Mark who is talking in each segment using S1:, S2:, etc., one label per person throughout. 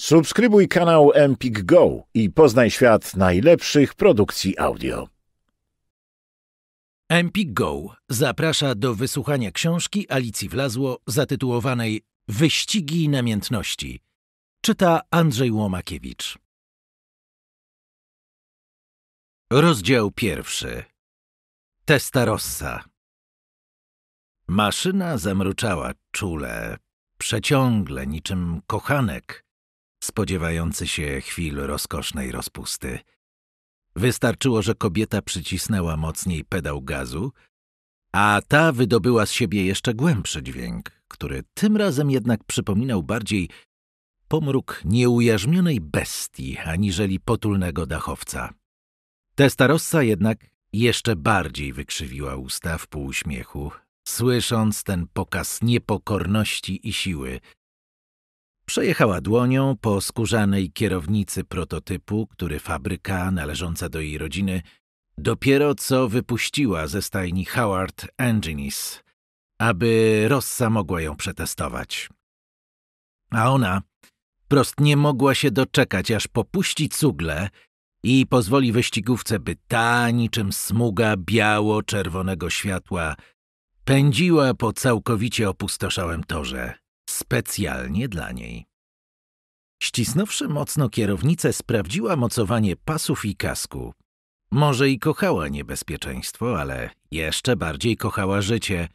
S1: Subskrybuj kanał Empik Go i poznaj świat najlepszych produkcji audio. Empik Go zaprasza do wysłuchania książki Alicji Wlazło zatytułowanej Wyścigi namiętności. Czyta Andrzej Łomakiewicz. Rozdział pierwszy. Rossa. Maszyna zamruczała czule, przeciągle niczym kochanek – spodziewający się chwil rozkosznej rozpusty. Wystarczyło, że kobieta przycisnęła mocniej pedał gazu, a ta wydobyła z siebie jeszcze głębszy dźwięk, który tym razem jednak przypominał bardziej pomruk nieujarzmionej bestii aniżeli potulnego dachowca. Testarossa jednak jeszcze bardziej wykrzywiła usta w półśmiechu, słysząc ten pokaz niepokorności i siły – Przejechała dłonią po skórzanej kierownicy prototypu, który fabryka należąca do jej rodziny dopiero co wypuściła ze stajni Howard Engines, aby Rossa mogła ją przetestować. A ona prost nie mogła się doczekać, aż popuści cugle i pozwoli wyścigówce, by ta niczym smuga biało-czerwonego światła pędziła po całkowicie opustoszałym torze specjalnie dla niej. Ścisnąwszy mocno kierownicę, sprawdziła mocowanie pasów i kasku. Może i kochała niebezpieczeństwo, ale jeszcze bardziej kochała życie,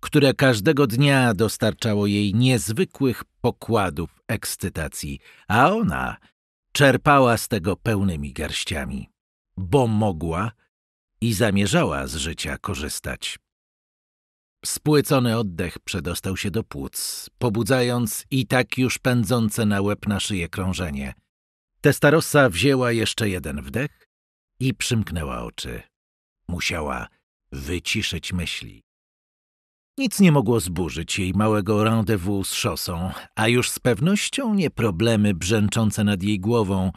S1: które każdego dnia dostarczało jej niezwykłych pokładów ekscytacji, a ona czerpała z tego pełnymi garściami, bo mogła i zamierzała z życia korzystać. Spłycony oddech przedostał się do płuc, pobudzając i tak już pędzące na łeb na szyję krążenie. Testarossa wzięła jeszcze jeden wdech i przymknęła oczy. Musiała wyciszyć myśli. Nic nie mogło zburzyć jej małego rendezvous z szosą, a już z pewnością nie problemy brzęczące nad jej głową,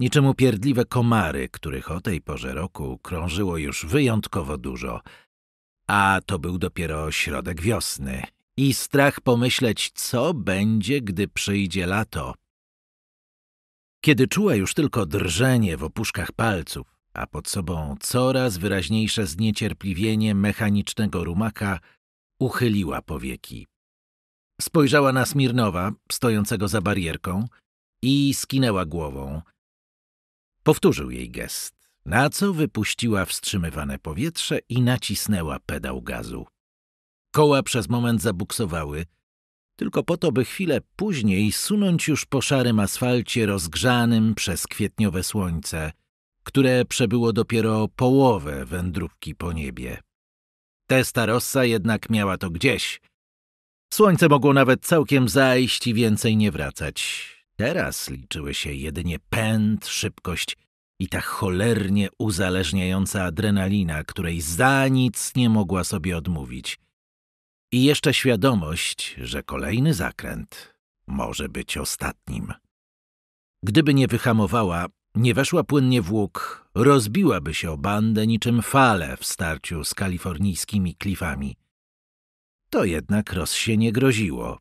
S1: niczym upierdliwe komary, których o tej porze roku krążyło już wyjątkowo dużo – a to był dopiero środek wiosny i strach pomyśleć, co będzie, gdy przyjdzie lato. Kiedy czuła już tylko drżenie w opuszkach palców, a pod sobą coraz wyraźniejsze zniecierpliwienie mechanicznego rumaka, uchyliła powieki. Spojrzała na Smirnowa, stojącego za barierką, i skinęła głową. Powtórzył jej gest na co wypuściła wstrzymywane powietrze i nacisnęła pedał gazu. Koła przez moment zabuksowały, tylko po to, by chwilę później sunąć już po szarym asfalcie rozgrzanym przez kwietniowe słońce, które przebyło dopiero połowę wędrówki po niebie. Testa Rossa jednak miała to gdzieś. Słońce mogło nawet całkiem zajść i więcej nie wracać. Teraz liczyły się jedynie pęd, szybkość i ta cholernie uzależniająca adrenalina, której za nic nie mogła sobie odmówić. I jeszcze świadomość, że kolejny zakręt może być ostatnim. Gdyby nie wyhamowała, nie weszła płynnie w łuk, rozbiłaby się o bandę niczym fale w starciu z kalifornijskimi klifami. To jednak Ross się nie groziło.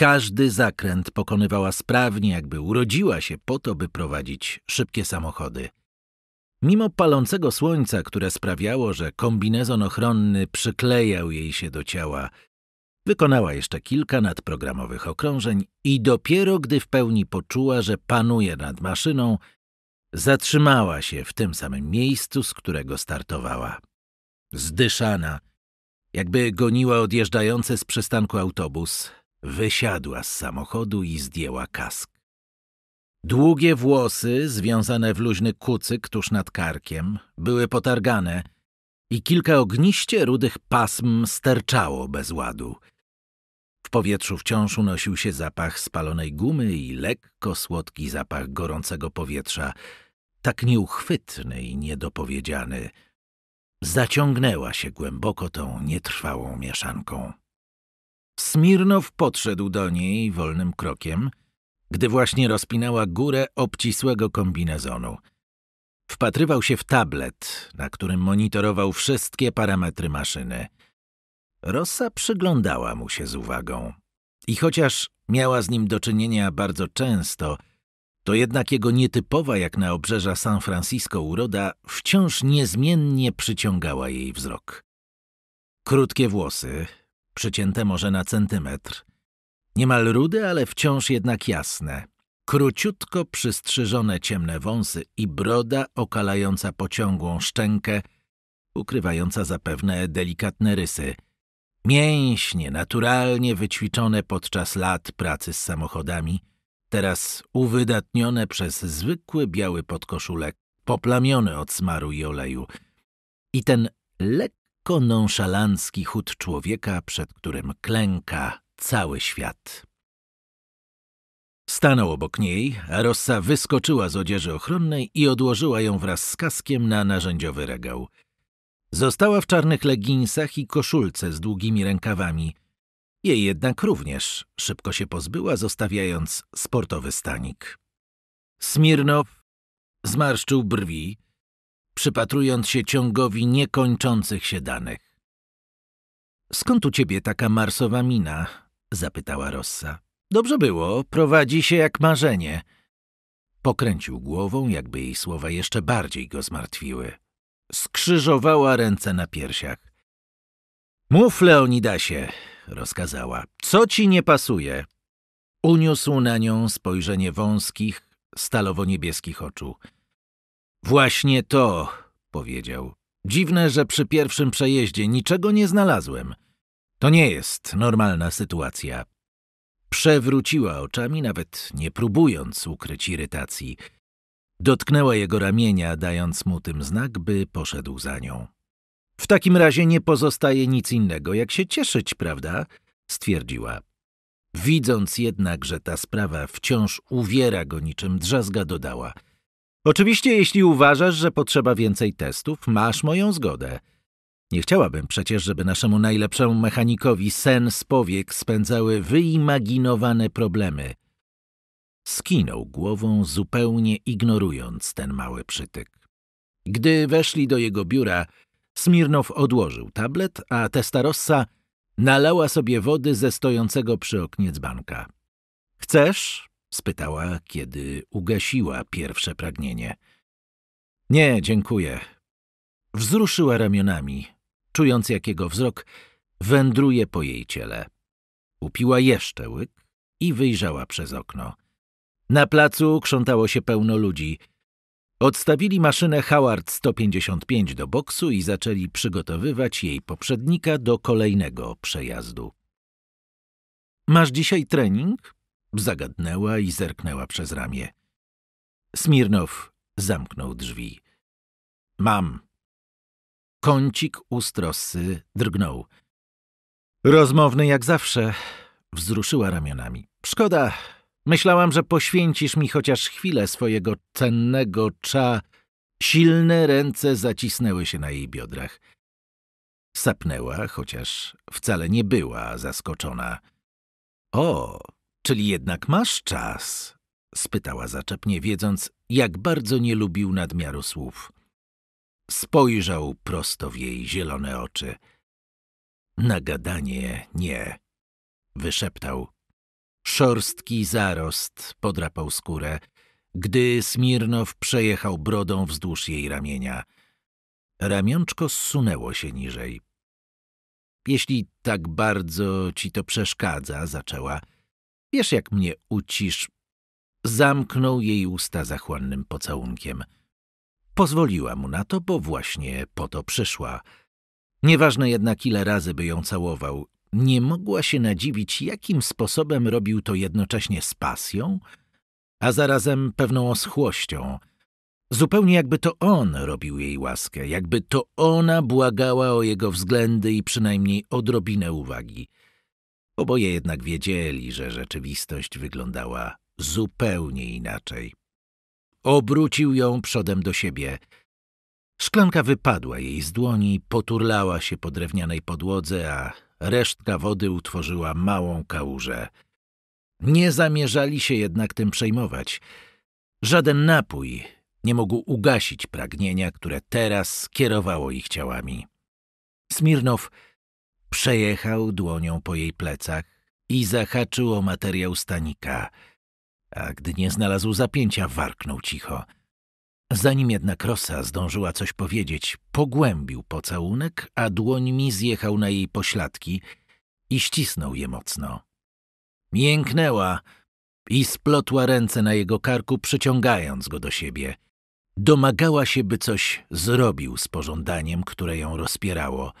S1: Każdy zakręt pokonywała sprawnie, jakby urodziła się po to, by prowadzić szybkie samochody. Mimo palącego słońca, które sprawiało, że kombinezon ochronny przyklejał jej się do ciała, Wykonała jeszcze kilka nadprogramowych okrążeń i dopiero gdy w pełni poczuła, że panuje nad maszyną, zatrzymała się w tym samym miejscu, z którego startowała. Zdyszana, jakby goniła odjeżdżający z przystanku autobus, Wysiadła z samochodu i zdjęła kask. Długie włosy, związane w luźny kucyk tuż nad karkiem, były potargane i kilka ogniście rudych pasm sterczało bez ładu. W powietrzu wciąż unosił się zapach spalonej gumy i lekko słodki zapach gorącego powietrza, tak nieuchwytny i niedopowiedziany. Zaciągnęła się głęboko tą nietrwałą mieszanką. Smirnow podszedł do niej wolnym krokiem, gdy właśnie rozpinała górę obcisłego kombinezonu. Wpatrywał się w tablet, na którym monitorował wszystkie parametry maszyny. Rosa przyglądała mu się z uwagą. I chociaż miała z nim do czynienia bardzo często, to jednak jego nietypowa jak na obrzeża San Francisco uroda wciąż niezmiennie przyciągała jej wzrok. Krótkie włosy, przycięte może na centymetr. Niemal rude, ale wciąż jednak jasne. Króciutko przystrzyżone ciemne wąsy i broda okalająca pociągłą szczękę, ukrywająca zapewne delikatne rysy. Mięśnie naturalnie wyćwiczone podczas lat pracy z samochodami, teraz uwydatnione przez zwykły biały podkoszulek, poplamiony od smaru i oleju. I ten lekki lekko nonszalancki chód człowieka, przed którym klęka cały świat. Stanął obok niej, a Rossa wyskoczyła z odzieży ochronnej i odłożyła ją wraz z kaskiem na narzędziowy regał. Została w czarnych leginsach i koszulce z długimi rękawami. Jej jednak również szybko się pozbyła, zostawiając sportowy stanik. Smirnow zmarszczył brwi, przypatrując się ciągowi niekończących się danych. Skąd u ciebie taka marsowa mina? zapytała Rossa. Dobrze było, prowadzi się jak marzenie. Pokręcił głową, jakby jej słowa jeszcze bardziej go zmartwiły. Skrzyżowała ręce na piersiach. Mów, Leonidasie, rozkazała. Co ci nie pasuje? Uniósł na nią spojrzenie wąskich, stalowo-niebieskich oczu. Właśnie to, powiedział. Dziwne, że przy pierwszym przejeździe niczego nie znalazłem. To nie jest normalna sytuacja. Przewróciła oczami, nawet nie próbując ukryć irytacji. Dotknęła jego ramienia, dając mu tym znak, by poszedł za nią. W takim razie nie pozostaje nic innego, jak się cieszyć, prawda? stwierdziła. Widząc jednak, że ta sprawa wciąż uwiera go niczym drzazga, dodała – Oczywiście, jeśli uważasz, że potrzeba więcej testów, masz moją zgodę. Nie chciałabym przecież, żeby naszemu najlepszemu mechanikowi sen z powiek spędzały wyimaginowane problemy. Skinął głową, zupełnie ignorując ten mały przytyk. Gdy weszli do jego biura, Smirnow odłożył tablet, a Testarossa nalała sobie wody ze stojącego przy oknie dzbanka. – Chcesz? spytała, kiedy ugasiła pierwsze pragnienie. Nie, dziękuję. Wzruszyła ramionami, czując jak jego wzrok wędruje po jej ciele. Upiła jeszcze łyk i wyjrzała przez okno. Na placu krzątało się pełno ludzi. Odstawili maszynę Howard 155 do boksu i zaczęli przygotowywać jej poprzednika do kolejnego przejazdu. Masz dzisiaj trening? Zagadnęła i zerknęła przez ramię. Smirnow zamknął drzwi. Mam. Kącik ust Rossy drgnął. Rozmowny jak zawsze. Wzruszyła ramionami. Szkoda. Myślałam, że poświęcisz mi chociaż chwilę swojego cennego cza. Silne ręce zacisnęły się na jej biodrach. Sapnęła, chociaż wcale nie była zaskoczona. O, Czyli jednak masz czas? spytała zaczepnie, wiedząc, jak bardzo nie lubił nadmiaru słów. Spojrzał prosto w jej zielone oczy. Nagadanie nie, wyszeptał. Szorstki zarost podrapał skórę, gdy Smirnow przejechał brodą wzdłuż jej ramienia. Ramionczko zsunęło się niżej. Jeśli tak bardzo ci to przeszkadza, zaczęła – Wiesz, jak mnie ucisz. Zamknął jej usta zachłannym pocałunkiem. Pozwoliła mu na to, bo właśnie po to przyszła. Nieważne jednak, ile razy by ją całował, nie mogła się nadziwić, jakim sposobem robił to jednocześnie z pasją, a zarazem pewną oschłością. Zupełnie jakby to on robił jej łaskę, jakby to ona błagała o jego względy i przynajmniej odrobinę uwagi – Oboje jednak wiedzieli, że rzeczywistość wyglądała zupełnie inaczej. Obrócił ją przodem do siebie. Szklanka wypadła jej z dłoni, poturlała się po drewnianej podłodze, a resztka wody utworzyła małą kałużę. Nie zamierzali się jednak tym przejmować. Żaden napój nie mógł ugasić pragnienia, które teraz skierowało ich ciałami. Smirnow Przejechał dłonią po jej plecach i zahaczył o materiał stanika, a gdy nie znalazł zapięcia, warknął cicho. Zanim jednak Rosa zdążyła coś powiedzieć, pogłębił pocałunek, a dłońmi zjechał na jej pośladki i ścisnął je mocno. Jęknęła i splotła ręce na jego karku, przyciągając go do siebie. Domagała się, by coś zrobił z pożądaniem, które ją rozpierało –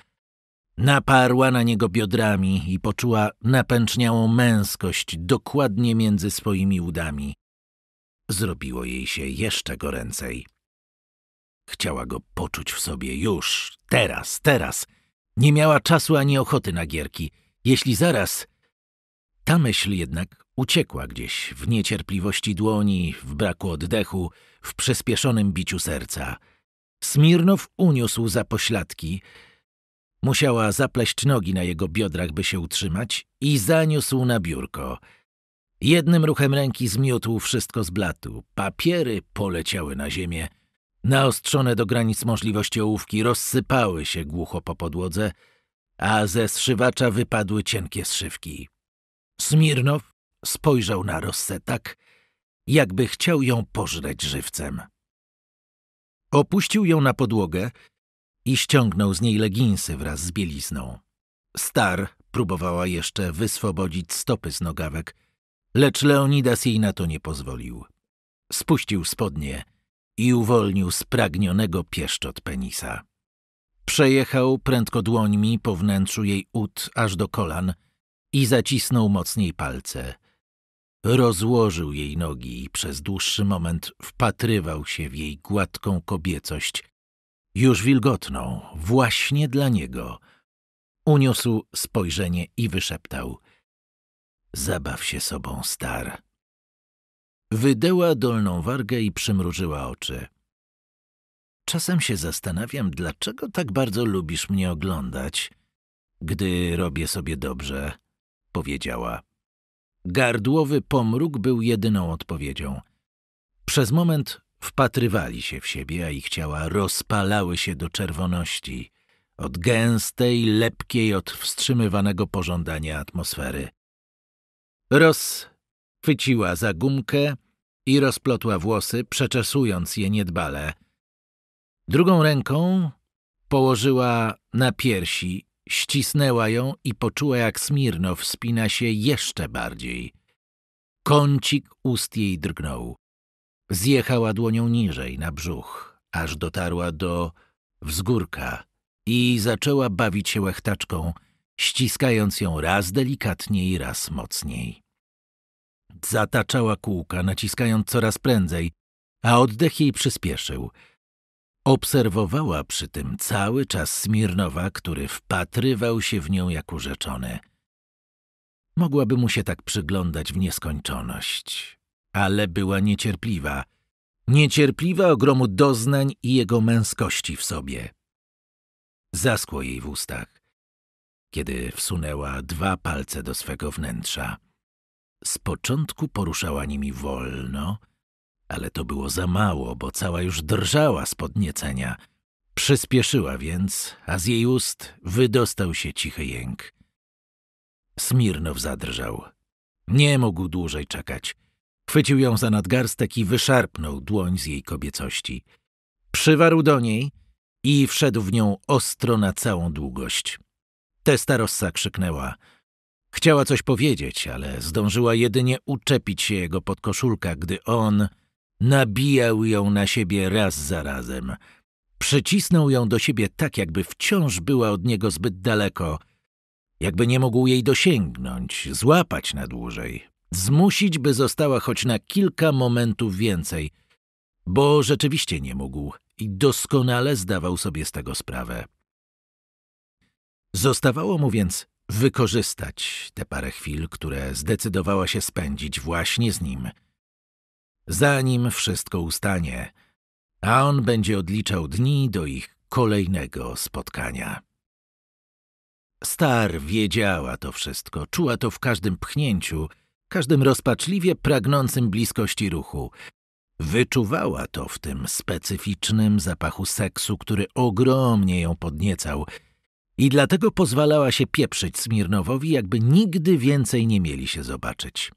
S1: Naparła na niego biodrami i poczuła napęczniałą męskość dokładnie między swoimi udami. Zrobiło jej się jeszcze goręcej. Chciała go poczuć w sobie już, teraz, teraz. Nie miała czasu ani ochoty na gierki. Jeśli zaraz... Ta myśl jednak uciekła gdzieś w niecierpliwości dłoni, w braku oddechu, w przyspieszonym biciu serca. Smirnow uniósł za pośladki, Musiała zapleść nogi na jego biodrach, by się utrzymać i zaniósł na biurko. Jednym ruchem ręki zmiótł wszystko z blatu. Papiery poleciały na ziemię. Naostrzone do granic możliwości ołówki rozsypały się głucho po podłodze, a ze zszywacza wypadły cienkie zszywki. Smirnow spojrzał na Rossę tak, jakby chciał ją pożreć żywcem. Opuścił ją na podłogę i ściągnął z niej leginsy wraz z bielizną. Star próbowała jeszcze wyswobodzić stopy z nogawek, lecz Leonidas jej na to nie pozwolił. Spuścił spodnie i uwolnił spragnionego pieszczot penisa. Przejechał prędko dłońmi po wnętrzu jej ud aż do kolan i zacisnął mocniej palce. Rozłożył jej nogi i przez dłuższy moment wpatrywał się w jej gładką kobiecość, już wilgotną, właśnie dla niego. Uniósł spojrzenie i wyszeptał: Zabaw się sobą, star. Wydeła dolną wargę i przymrużyła oczy. Czasem się zastanawiam, dlaczego tak bardzo lubisz mnie oglądać, gdy robię sobie dobrze, powiedziała. Gardłowy pomruk był jedyną odpowiedzią. Przez moment Wpatrywali się w siebie, a ich ciała rozpalały się do czerwoności, od gęstej, lepkiej od wstrzymywanego pożądania atmosfery. Roz chwyciła za gumkę i rozplotła włosy, przeczesując je niedbale. Drugą ręką położyła na piersi, ścisnęła ją i poczuła, jak Smirnow wspina się jeszcze bardziej. Kącik ust jej drgnął. Zjechała dłonią niżej, na brzuch, aż dotarła do wzgórka i zaczęła bawić się łechtaczką, ściskając ją raz delikatniej, raz mocniej. Zataczała kółka, naciskając coraz prędzej, a oddech jej przyspieszył. Obserwowała przy tym cały czas Smirnowa, który wpatrywał się w nią jak urzeczony. Mogłaby mu się tak przyglądać w nieskończoność ale była niecierpliwa. Niecierpliwa ogromu doznań i jego męskości w sobie. Zaskło jej w ustach, kiedy wsunęła dwa palce do swego wnętrza. Z początku poruszała nimi wolno, ale to było za mało, bo cała już drżała z podniecenia. Przyspieszyła więc, a z jej ust wydostał się cichy jęk. Smirnow zadrżał. Nie mógł dłużej czekać. Chwycił ją za nadgarstek i wyszarpnął dłoń z jej kobiecości. Przywarł do niej i wszedł w nią ostro na całą długość. Testa Rossa krzyknęła. Chciała coś powiedzieć, ale zdążyła jedynie uczepić się jego pod koszulką, gdy on nabijał ją na siebie raz za razem. Przycisnął ją do siebie tak, jakby wciąż była od niego zbyt daleko, jakby nie mógł jej dosięgnąć, złapać na dłużej zmusić, by została choć na kilka momentów więcej, bo rzeczywiście nie mógł i doskonale zdawał sobie z tego sprawę. Zostawało mu więc wykorzystać te parę chwil, które zdecydowała się spędzić właśnie z nim. Zanim wszystko ustanie, a on będzie odliczał dni do ich kolejnego spotkania. Star wiedziała to wszystko, czuła to w każdym pchnięciu każdym rozpaczliwie pragnącym bliskości ruchu. Wyczuwała to w tym specyficznym zapachu seksu, który ogromnie ją podniecał i dlatego pozwalała się pieprzyć Smirnowowi, jakby nigdy więcej nie mieli się zobaczyć.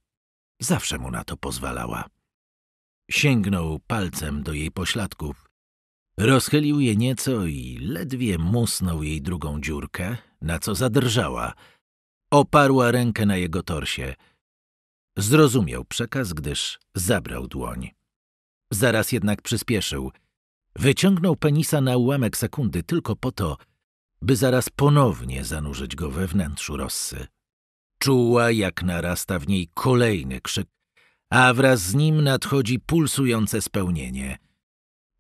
S1: Zawsze mu na to pozwalała. Sięgnął palcem do jej pośladków, rozchylił je nieco i ledwie musnął jej drugą dziurkę, na co zadrżała. Oparła rękę na jego torsie – Zrozumiał przekaz, gdyż zabrał dłoń. Zaraz jednak przyspieszył. Wyciągnął penisa na ułamek sekundy tylko po to, by zaraz ponownie zanurzyć go we wnętrzu Rossy. Czuła, jak narasta w niej kolejny krzyk, a wraz z nim nadchodzi pulsujące spełnienie.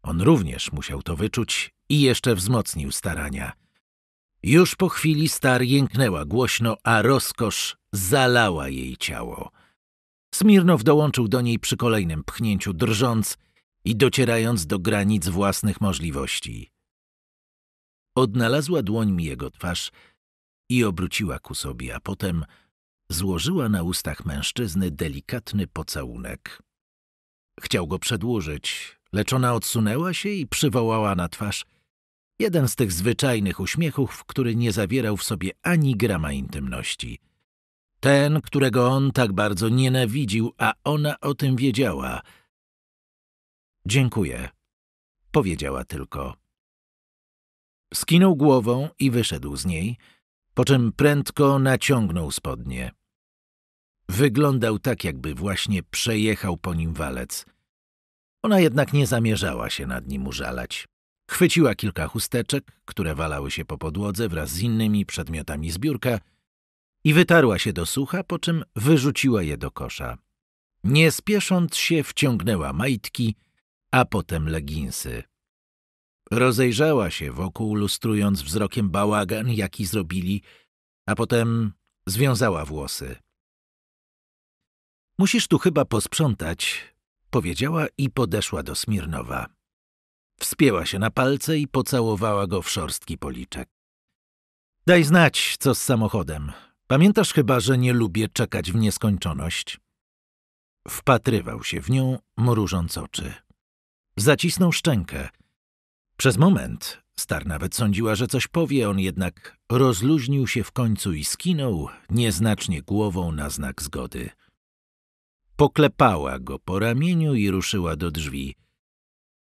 S1: On również musiał to wyczuć i jeszcze wzmocnił starania. Już po chwili star jęknęła głośno, a rozkosz zalała jej ciało. Smirnow dołączył do niej przy kolejnym pchnięciu, drżąc i docierając do granic własnych możliwości. Odnalazła dłońmi jego twarz i obróciła ku sobie, a potem złożyła na ustach mężczyzny delikatny pocałunek. Chciał go przedłużyć, lecz ona odsunęła się i przywołała na twarz jeden z tych zwyczajnych uśmiechów, który nie zawierał w sobie ani grama intymności – ten, którego on tak bardzo nienawidził, a ona o tym wiedziała. Dziękuję, powiedziała tylko. Skinął głową i wyszedł z niej, po czym prędko naciągnął spodnie. Wyglądał tak, jakby właśnie przejechał po nim walec. Ona jednak nie zamierzała się nad nim użalać. Chwyciła kilka chusteczek, które walały się po podłodze wraz z innymi przedmiotami zbiórka i wytarła się do sucha, po czym wyrzuciła je do kosza. Nie spiesząc się wciągnęła majtki, a potem leginsy. Rozejrzała się wokół, lustrując wzrokiem bałagan, jaki zrobili, a potem związała włosy. Musisz tu chyba posprzątać, powiedziała i podeszła do Smirnowa. Wspięła się na palce i pocałowała go w szorstki policzek. Daj znać, co z samochodem, Pamiętasz chyba, że nie lubię czekać w nieskończoność? Wpatrywał się w nią, mrużąc oczy. Zacisnął szczękę. Przez moment Star nawet sądziła, że coś powie, on jednak rozluźnił się w końcu i skinął nieznacznie głową na znak zgody. Poklepała go po ramieniu i ruszyła do drzwi.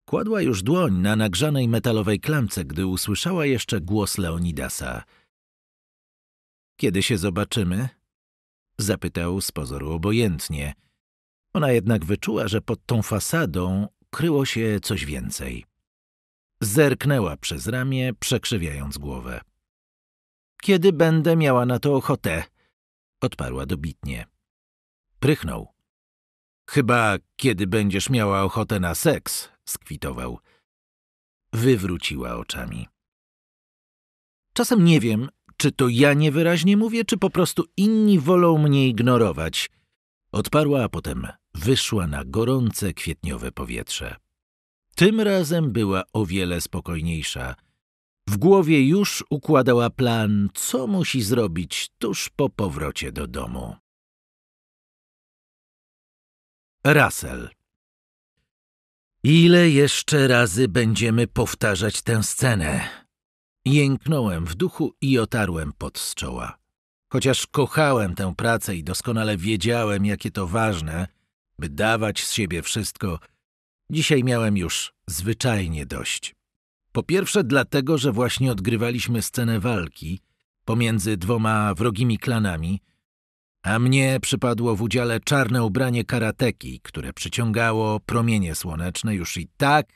S1: Kładła już dłoń na nagrzanej metalowej klamce, gdy usłyszała jeszcze głos Leonidasa – kiedy się zobaczymy? Zapytał z pozoru obojętnie. Ona jednak wyczuła, że pod tą fasadą kryło się coś więcej. Zerknęła przez ramię, przekrzywiając głowę. Kiedy będę miała na to ochotę? Odparła dobitnie. Prychnął. Chyba kiedy będziesz miała ochotę na seks, skwitował. Wywróciła oczami. Czasem nie wiem, czy to ja niewyraźnie mówię, czy po prostu inni wolą mnie ignorować? Odparła, a potem wyszła na gorące kwietniowe powietrze. Tym razem była o wiele spokojniejsza. W głowie już układała plan, co musi zrobić tuż po powrocie do domu. Russell Ile jeszcze razy będziemy powtarzać tę scenę? Jęknąłem w duchu i otarłem pot z czoła. Chociaż kochałem tę pracę i doskonale wiedziałem, jakie to ważne, by dawać z siebie wszystko, dzisiaj miałem już zwyczajnie dość. Po pierwsze dlatego, że właśnie odgrywaliśmy scenę walki pomiędzy dwoma wrogimi klanami, a mnie przypadło w udziale czarne ubranie karateki, które przyciągało promienie słoneczne już i tak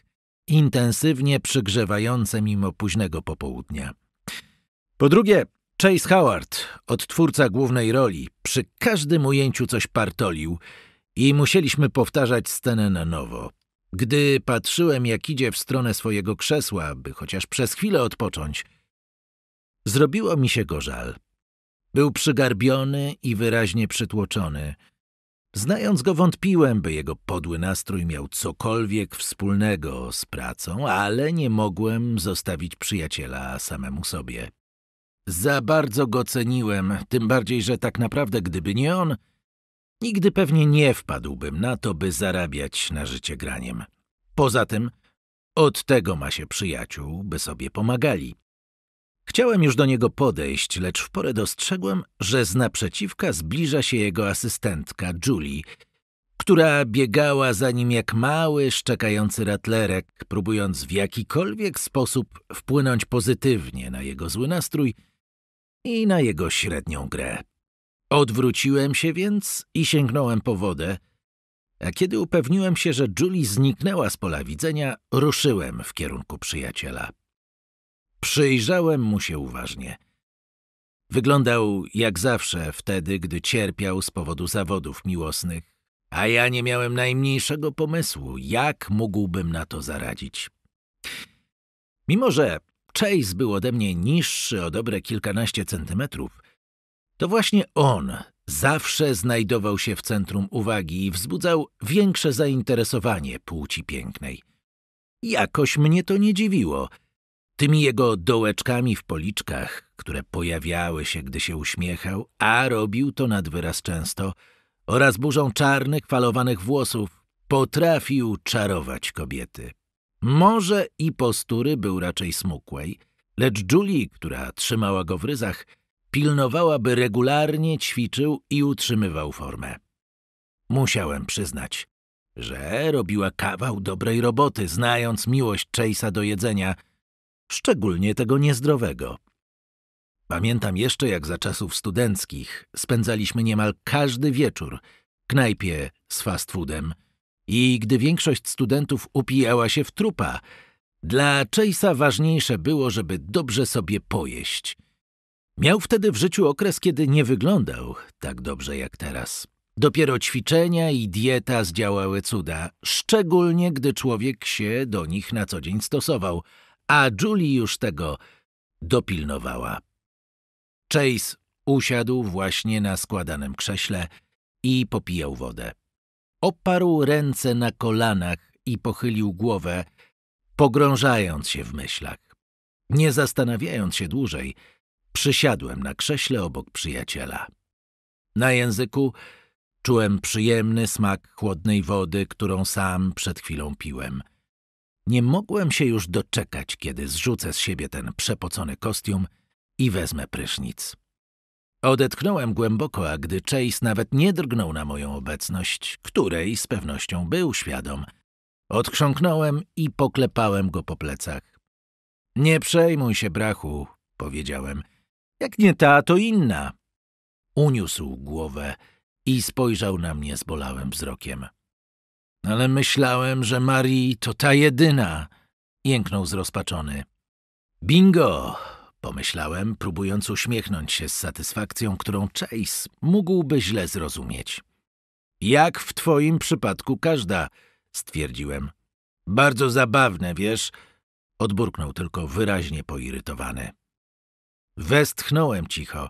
S1: intensywnie przygrzewające mimo późnego popołudnia. Po drugie, Chase Howard, odtwórca głównej roli, przy każdym ujęciu coś partolił i musieliśmy powtarzać scenę na nowo. Gdy patrzyłem, jak idzie w stronę swojego krzesła, by chociaż przez chwilę odpocząć, zrobiło mi się go żal. Był przygarbiony i wyraźnie przytłoczony – Znając go, wątpiłem, by jego podły nastrój miał cokolwiek wspólnego z pracą, ale nie mogłem zostawić przyjaciela samemu sobie. Za bardzo go ceniłem, tym bardziej, że tak naprawdę gdyby nie on, nigdy pewnie nie wpadłbym na to, by zarabiać na życie graniem. Poza tym, od tego ma się przyjaciół, by sobie pomagali. Chciałem już do niego podejść, lecz w porę dostrzegłem, że z naprzeciwka zbliża się jego asystentka, Julie, która biegała za nim jak mały, szczekający ratlerek, próbując w jakikolwiek sposób wpłynąć pozytywnie na jego zły nastrój i na jego średnią grę. Odwróciłem się więc i sięgnąłem po wodę, a kiedy upewniłem się, że Julie zniknęła z pola widzenia, ruszyłem w kierunku przyjaciela. Przyjrzałem mu się uważnie. Wyglądał jak zawsze wtedy, gdy cierpiał z powodu zawodów miłosnych, a ja nie miałem najmniejszego pomysłu, jak mógłbym na to zaradzić. Mimo, że Chase był ode mnie niższy o dobre kilkanaście centymetrów, to właśnie on zawsze znajdował się w centrum uwagi i wzbudzał większe zainteresowanie płci pięknej. Jakoś mnie to nie dziwiło – Tymi jego dołeczkami w policzkach, które pojawiały się, gdy się uśmiechał, a robił to nad wyraz często, oraz burzą czarnych, falowanych włosów, potrafił czarować kobiety. Może i postury był raczej smukłej, lecz Julie, która trzymała go w ryzach, pilnowała, by regularnie ćwiczył i utrzymywał formę. Musiałem przyznać, że robiła kawał dobrej roboty, znając miłość Chase'a do jedzenia – szczególnie tego niezdrowego. Pamiętam jeszcze, jak za czasów studenckich spędzaliśmy niemal każdy wieczór w knajpie z fast foodem i gdy większość studentów upijała się w trupa, dla Chase'a ważniejsze było, żeby dobrze sobie pojeść. Miał wtedy w życiu okres, kiedy nie wyglądał tak dobrze jak teraz. Dopiero ćwiczenia i dieta zdziałały cuda, szczególnie gdy człowiek się do nich na co dzień stosował – a Julie już tego dopilnowała. Chase usiadł właśnie na składanym krześle i popijał wodę. Oparł ręce na kolanach i pochylił głowę, pogrążając się w myślach. Nie zastanawiając się dłużej, przysiadłem na krześle obok przyjaciela. Na języku czułem przyjemny smak chłodnej wody, którą sam przed chwilą piłem – nie mogłem się już doczekać, kiedy zrzucę z siebie ten przepocony kostium i wezmę prysznic. Odetchnąłem głęboko, a gdy Chase nawet nie drgnął na moją obecność, której z pewnością był świadom, odchrząknąłem i poklepałem go po plecach. Nie przejmuj się, brachu, powiedziałem. Jak nie ta, to inna. Uniósł głowę i spojrzał na mnie z bolałym wzrokiem. Ale myślałem, że Marii to ta jedyna, jęknął zrozpaczony. Bingo! pomyślałem, próbując uśmiechnąć się z satysfakcją, którą Chase mógłby źle zrozumieć. Jak w twoim przypadku każda, stwierdziłem. Bardzo zabawne, wiesz, odburknął tylko wyraźnie poirytowany. Westchnąłem cicho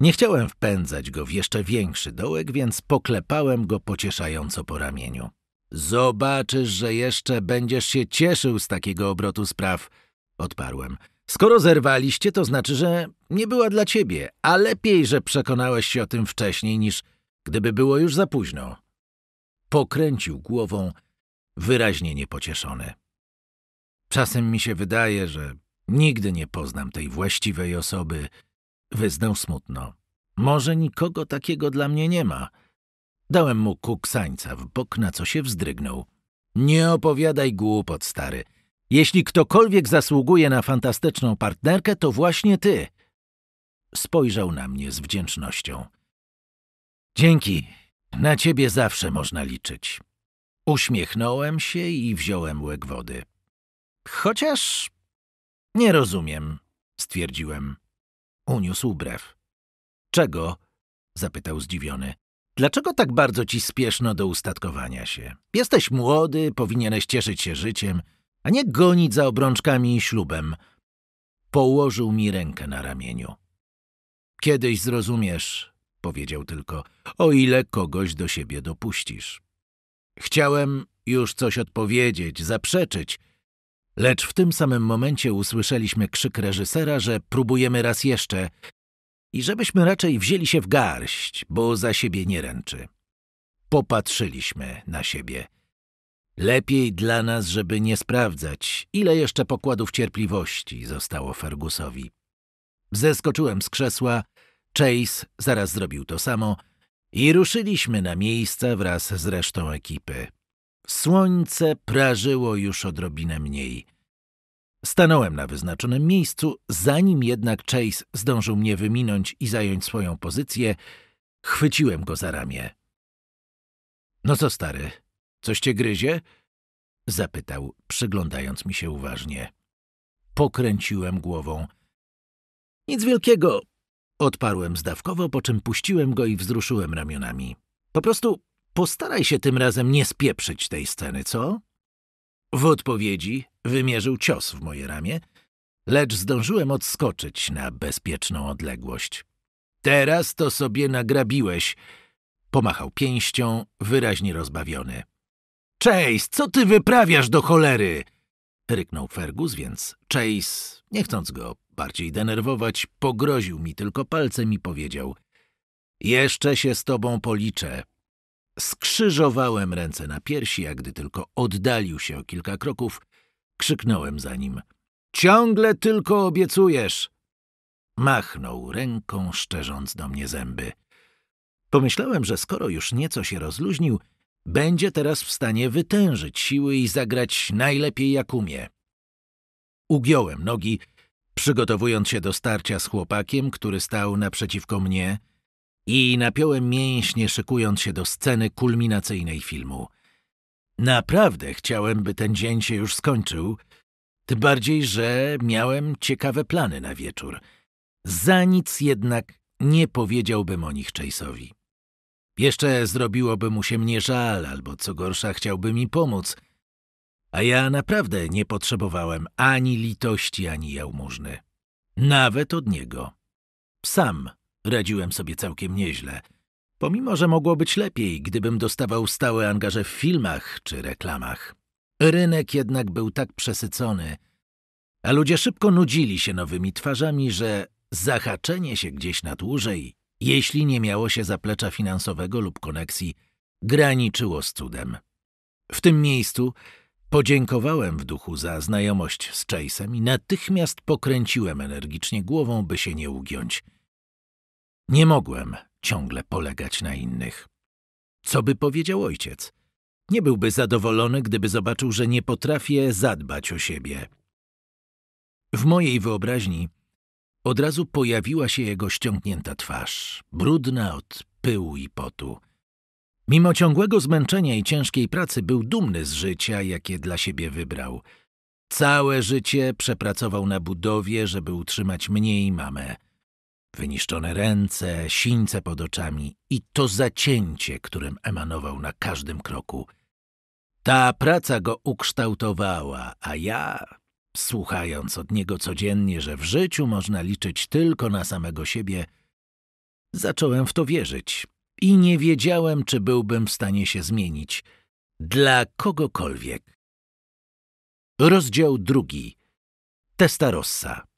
S1: nie chciałem wpędzać go w jeszcze większy dołek, więc poklepałem go pocieszająco po ramieniu. Zobaczysz, że jeszcze będziesz się cieszył z takiego obrotu spraw, odparłem. Skoro zerwaliście, to znaczy, że nie była dla ciebie, a lepiej, że przekonałeś się o tym wcześniej, niż gdyby było już za późno. Pokręcił głową, wyraźnie niepocieszony. Czasem mi się wydaje, że nigdy nie poznam tej właściwej osoby, Wyznał smutno. Może nikogo takiego dla mnie nie ma. Dałem mu kuksańca w bok, na co się wzdrygnął. Nie opowiadaj głupot, stary. Jeśli ktokolwiek zasługuje na fantastyczną partnerkę, to właśnie ty. Spojrzał na mnie z wdzięcznością. Dzięki. Na ciebie zawsze można liczyć. Uśmiechnąłem się i wziąłem łek wody. Chociaż nie rozumiem, stwierdziłem uniósł brew. Czego? zapytał zdziwiony. Dlaczego tak bardzo ci spieszno do ustatkowania się? Jesteś młody, powinieneś cieszyć się życiem, a nie gonić za obrączkami i ślubem. Położył mi rękę na ramieniu. Kiedyś zrozumiesz, powiedział tylko, o ile kogoś do siebie dopuścisz. Chciałem już coś odpowiedzieć, zaprzeczyć, Lecz w tym samym momencie usłyszeliśmy krzyk reżysera, że próbujemy raz jeszcze i żebyśmy raczej wzięli się w garść, bo za siebie nie ręczy. Popatrzyliśmy na siebie. Lepiej dla nas, żeby nie sprawdzać, ile jeszcze pokładów cierpliwości zostało Fergusowi. Zeskoczyłem z krzesła, Chase zaraz zrobił to samo i ruszyliśmy na miejsca wraz z resztą ekipy. Słońce prażyło już odrobinę mniej. Stanąłem na wyznaczonym miejscu, zanim jednak Chase zdążył mnie wyminąć i zająć swoją pozycję, chwyciłem go za ramię. No co, stary, coś cię gryzie? zapytał, przyglądając mi się uważnie. Pokręciłem głową. Nic wielkiego, odparłem zdawkowo, po czym puściłem go i wzruszyłem ramionami. Po prostu Postaraj się tym razem nie spieprzyć tej sceny, co? W odpowiedzi wymierzył cios w moje ramię, lecz zdążyłem odskoczyć na bezpieczną odległość. Teraz to sobie nagrabiłeś. Pomachał pięścią, wyraźnie rozbawiony. Chase, co ty wyprawiasz do cholery? Ryknął Fergus, więc Chase, nie chcąc go bardziej denerwować, pogroził mi tylko palcem i powiedział: Jeszcze się z tobą policzę. Skrzyżowałem ręce na piersi, a gdy tylko oddalił się o kilka kroków, krzyknąłem za nim. Ciągle tylko obiecujesz! Machnął ręką, szczerząc do mnie zęby. Pomyślałem, że skoro już nieco się rozluźnił, będzie teraz w stanie wytężyć siły i zagrać najlepiej jak umie. Ugiąłem nogi, przygotowując się do starcia z chłopakiem, który stał naprzeciwko mnie i napiąłem mięśnie, szykując się do sceny kulminacyjnej filmu. Naprawdę chciałem, by ten dzień się już skończył, tym bardziej, że miałem ciekawe plany na wieczór. Za nic jednak nie powiedziałbym o nich Chase'owi. Jeszcze zrobiłoby mu się mnie żal, albo co gorsza chciałby mi pomóc. A ja naprawdę nie potrzebowałem ani litości, ani jałmużny. Nawet od niego. Sam Radziłem sobie całkiem nieźle. Pomimo, że mogło być lepiej, gdybym dostawał stałe angaże w filmach czy reklamach. Rynek jednak był tak przesycony, a ludzie szybko nudzili się nowymi twarzami, że zahaczenie się gdzieś na dłużej, jeśli nie miało się zaplecza finansowego lub koneksji, graniczyło z cudem. W tym miejscu podziękowałem w duchu za znajomość z Chase'em i natychmiast pokręciłem energicznie głową, by się nie ugiąć – nie mogłem ciągle polegać na innych. Co by powiedział ojciec? Nie byłby zadowolony, gdyby zobaczył, że nie potrafię zadbać o siebie. W mojej wyobraźni od razu pojawiła się jego ściągnięta twarz, brudna od pyłu i potu. Mimo ciągłego zmęczenia i ciężkiej pracy był dumny z życia, jakie dla siebie wybrał. Całe życie przepracował na budowie, żeby utrzymać mnie i mamę. Wyniszczone ręce, sińce pod oczami i to zacięcie, którym emanował na każdym kroku. Ta praca go ukształtowała, a ja, słuchając od niego codziennie, że w życiu można liczyć tylko na samego siebie, zacząłem w to wierzyć i nie wiedziałem, czy byłbym w stanie się zmienić dla kogokolwiek. Rozdział drugi. Testarossa.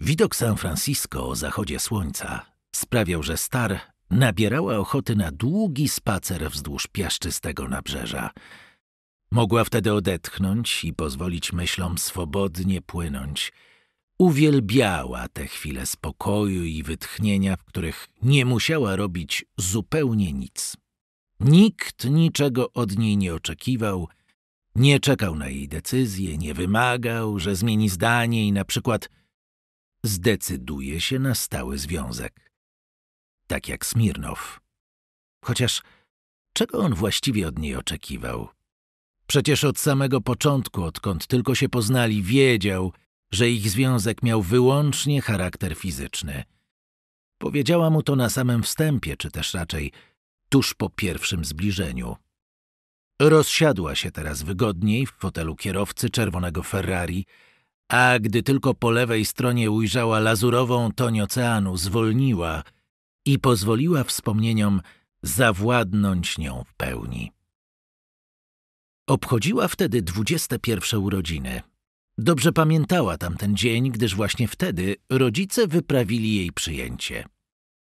S1: Widok San Francisco o zachodzie słońca sprawiał, że Star nabierała ochoty na długi spacer wzdłuż piaszczystego nabrzeża. Mogła wtedy odetchnąć i pozwolić myślom swobodnie płynąć. Uwielbiała te chwile spokoju i wytchnienia, w których nie musiała robić zupełnie nic. Nikt niczego od niej nie oczekiwał, nie czekał na jej decyzję, nie wymagał, że zmieni zdanie i na przykład – zdecyduje się na stały związek. Tak jak Smirnow. Chociaż czego on właściwie od niej oczekiwał? Przecież od samego początku, odkąd tylko się poznali, wiedział, że ich związek miał wyłącznie charakter fizyczny. Powiedziała mu to na samym wstępie, czy też raczej tuż po pierwszym zbliżeniu. Rozsiadła się teraz wygodniej w fotelu kierowcy czerwonego Ferrari, a gdy tylko po lewej stronie ujrzała lazurową toń oceanu, zwolniła i pozwoliła wspomnieniom zawładnąć nią w pełni. Obchodziła wtedy dwudzieste pierwsze urodziny. Dobrze pamiętała tamten dzień, gdyż właśnie wtedy rodzice wyprawili jej przyjęcie.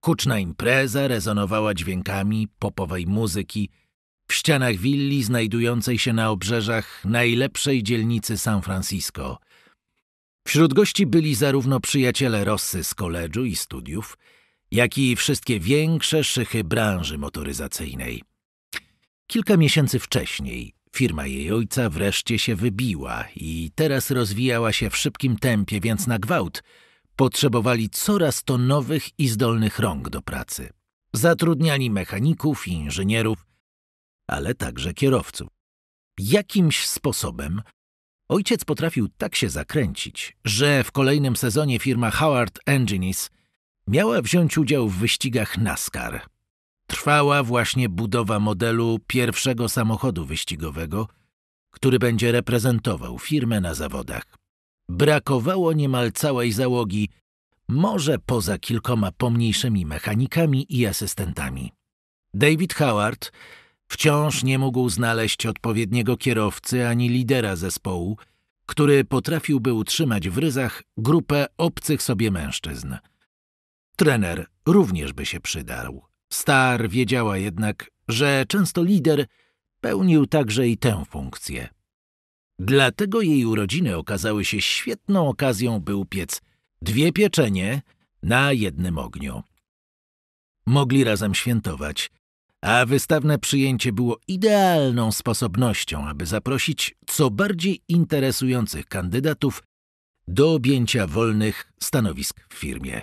S1: Huczna impreza rezonowała dźwiękami popowej muzyki w ścianach willi znajdującej się na obrzeżach najlepszej dzielnicy San Francisco – Wśród gości byli zarówno przyjaciele Rossy z koledżu i studiów, jak i wszystkie większe szychy branży motoryzacyjnej. Kilka miesięcy wcześniej firma jej ojca wreszcie się wybiła i teraz rozwijała się w szybkim tempie, więc na gwałt potrzebowali coraz to nowych i zdolnych rąk do pracy. Zatrudniali mechaników, inżynierów, ale także kierowców. Jakimś sposobem Ojciec potrafił tak się zakręcić, że w kolejnym sezonie firma Howard Engines miała wziąć udział w wyścigach NASCAR. Trwała właśnie budowa modelu pierwszego samochodu wyścigowego, który będzie reprezentował firmę na zawodach. Brakowało niemal całej załogi, może poza kilkoma pomniejszymi mechanikami i asystentami. David Howard Wciąż nie mógł znaleźć odpowiedniego kierowcy ani lidera zespołu, który potrafiłby utrzymać w ryzach grupę obcych sobie mężczyzn. Trener również by się przydarł. Star wiedziała jednak, że często lider pełnił także i tę funkcję. Dlatego jej urodziny okazały się świetną okazją, by upiec dwie pieczenie na jednym ogniu. Mogli razem świętować, a wystawne przyjęcie było idealną sposobnością, aby zaprosić co bardziej interesujących kandydatów do objęcia wolnych stanowisk w firmie.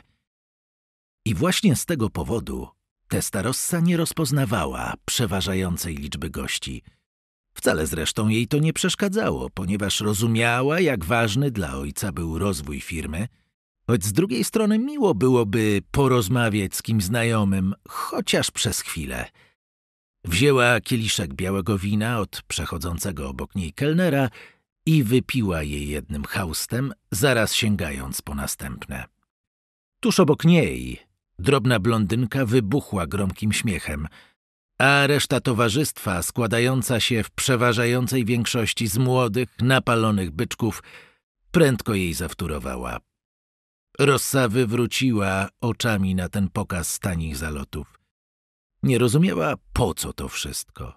S1: I właśnie z tego powodu Testarossa nie rozpoznawała przeważającej liczby gości. Wcale zresztą jej to nie przeszkadzało, ponieważ rozumiała, jak ważny dla ojca był rozwój firmy, choć z drugiej strony miło byłoby porozmawiać z kimś znajomym, chociaż przez chwilę – Wzięła kieliszek białego wina od przechodzącego obok niej kelnera i wypiła je jednym haustem, zaraz sięgając po następne. Tuż obok niej drobna blondynka wybuchła gromkim śmiechem, a reszta towarzystwa, składająca się w przeważającej większości z młodych, napalonych byczków, prędko jej zawtórowała. Rossa wywróciła oczami na ten pokaz tanich zalotów. Nie rozumiała, po co to wszystko.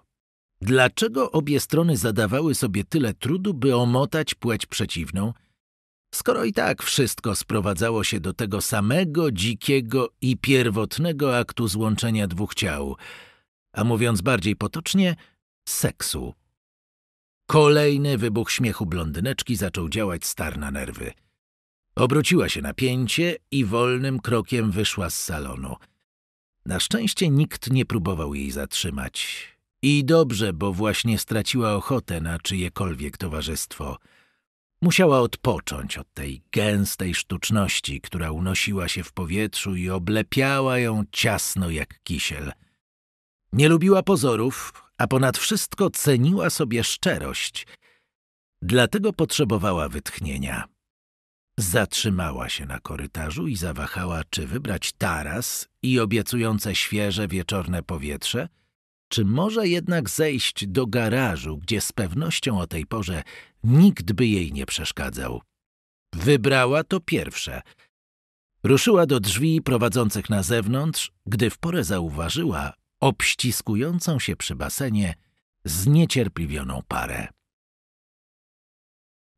S1: Dlaczego obie strony zadawały sobie tyle trudu, by omotać płeć przeciwną, skoro i tak wszystko sprowadzało się do tego samego dzikiego i pierwotnego aktu złączenia dwóch ciał, a mówiąc bardziej potocznie, seksu. Kolejny wybuch śmiechu blondyneczki zaczął działać star na nerwy. Obróciła się na pięcie i wolnym krokiem wyszła z salonu – na szczęście nikt nie próbował jej zatrzymać. I dobrze, bo właśnie straciła ochotę na czyjekolwiek towarzystwo. Musiała odpocząć od tej gęstej sztuczności, która unosiła się w powietrzu i oblepiała ją ciasno jak kisiel. Nie lubiła pozorów, a ponad wszystko ceniła sobie szczerość. Dlatego potrzebowała wytchnienia. Zatrzymała się na korytarzu i zawahała, czy wybrać taras i obiecujące świeże wieczorne powietrze, czy może jednak zejść do garażu, gdzie z pewnością o tej porze nikt by jej nie przeszkadzał. Wybrała to pierwsze. Ruszyła do drzwi prowadzących na zewnątrz, gdy w porę zauważyła obściskującą się przy basenie zniecierpliwioną parę.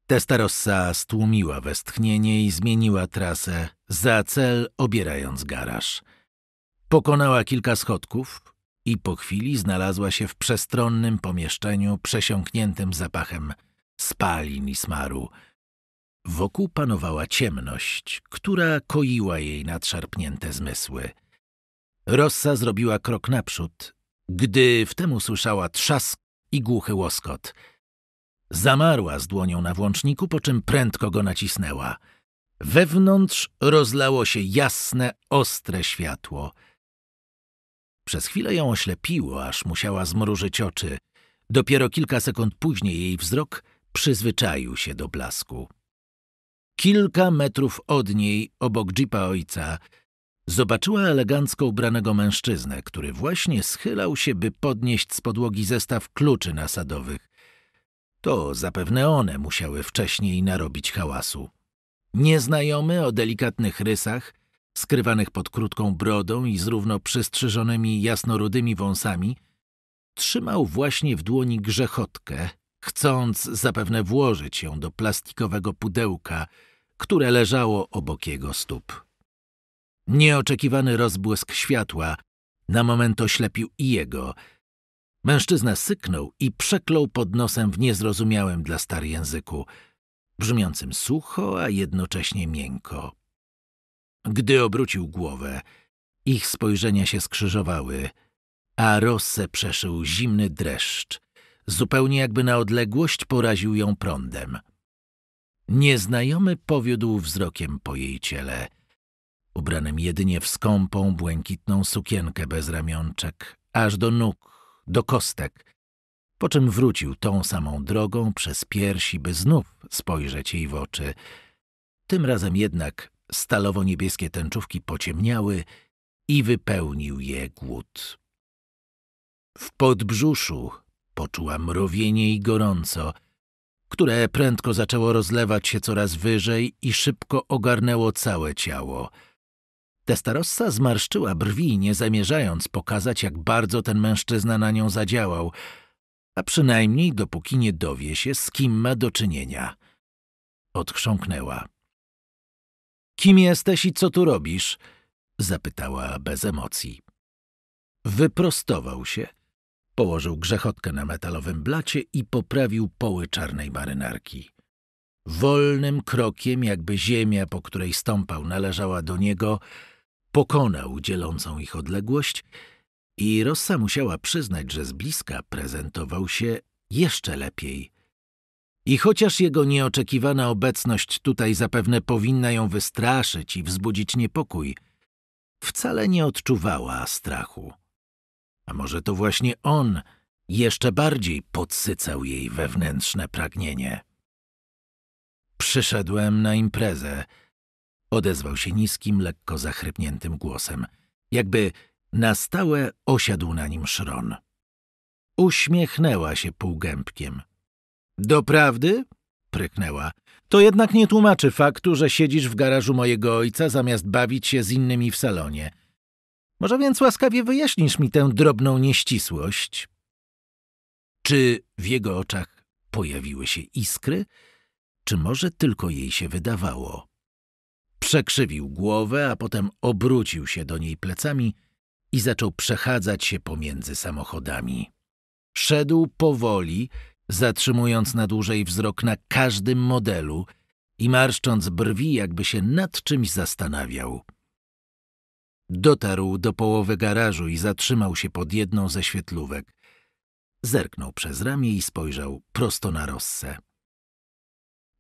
S1: Testarossa stłumiła westchnienie i zmieniła trasę, za cel obierając garaż. Pokonała kilka schodków i po chwili znalazła się w przestronnym pomieszczeniu przesiąkniętym zapachem spalin i smaru. Wokół panowała ciemność, która koiła jej nadszarpnięte zmysły. Rossa zrobiła krok naprzód, gdy wtem usłyszała trzask i głuchy łoskot – Zamarła z dłonią na włączniku, po czym prędko go nacisnęła. Wewnątrz rozlało się jasne, ostre światło. Przez chwilę ją oślepiło, aż musiała zmrużyć oczy. Dopiero kilka sekund później jej wzrok przyzwyczaił się do blasku. Kilka metrów od niej, obok jeepa ojca, zobaczyła elegancko ubranego mężczyznę, który właśnie schylał się, by podnieść z podłogi zestaw kluczy nasadowych. To zapewne one musiały wcześniej narobić hałasu. Nieznajomy o delikatnych rysach, skrywanych pod krótką brodą i z równo przystrzyżonymi jasnorudymi wąsami, trzymał właśnie w dłoni grzechotkę, chcąc zapewne włożyć ją do plastikowego pudełka, które leżało obok jego stóp. Nieoczekiwany rozbłysk światła na moment oślepił i jego – Mężczyzna syknął i przeklął pod nosem w niezrozumiałym dla stary języku, brzmiącym sucho, a jednocześnie miękko. Gdy obrócił głowę, ich spojrzenia się skrzyżowały, a Rosse przeszył zimny dreszcz, zupełnie jakby na odległość poraził ją prądem. Nieznajomy powiódł wzrokiem po jej ciele, ubranym jedynie w skąpą, błękitną sukienkę bez ramionczek, aż do nóg, do kostek, po czym wrócił tą samą drogą przez piersi, by znów spojrzeć jej w oczy. Tym razem jednak stalowo-niebieskie tęczówki pociemniały i wypełnił je głód. W podbrzuszu poczuła mrowienie i gorąco, które prędko zaczęło rozlewać się coraz wyżej i szybko ogarnęło całe ciało – Testarossa zmarszczyła brwi, nie zamierzając pokazać, jak bardzo ten mężczyzna na nią zadziałał, a przynajmniej dopóki nie dowie się, z kim ma do czynienia. Odchrząknęła. Kim jesteś i co tu robisz? zapytała bez emocji. Wyprostował się, położył grzechotkę na metalowym blacie i poprawił poły czarnej marynarki. Wolnym krokiem, jakby ziemia, po której stąpał, należała do niego, pokonał dzielącą ich odległość i Rossa musiała przyznać, że z bliska prezentował się jeszcze lepiej. I chociaż jego nieoczekiwana obecność tutaj zapewne powinna ją wystraszyć i wzbudzić niepokój, wcale nie odczuwała strachu. A może to właśnie on jeszcze bardziej podsycał jej wewnętrzne pragnienie. Przyszedłem na imprezę – Odezwał się niskim, lekko zachrypniętym głosem. Jakby na stałe osiadł na nim szron. Uśmiechnęła się półgębkiem. Doprawdy? Pryknęła. To jednak nie tłumaczy faktu, że siedzisz w garażu mojego ojca zamiast bawić się z innymi w salonie. Może więc łaskawie wyjaśnisz mi tę drobną nieścisłość? Czy w jego oczach pojawiły się iskry, czy może tylko jej się wydawało? Przekrzywił głowę, a potem obrócił się do niej plecami i zaczął przechadzać się pomiędzy samochodami. Szedł powoli, zatrzymując na dłużej wzrok na każdym modelu i marszcząc brwi, jakby się nad czymś zastanawiał. Dotarł do połowy garażu i zatrzymał się pod jedną ze świetlówek. Zerknął przez ramię i spojrzał prosto na Rossę.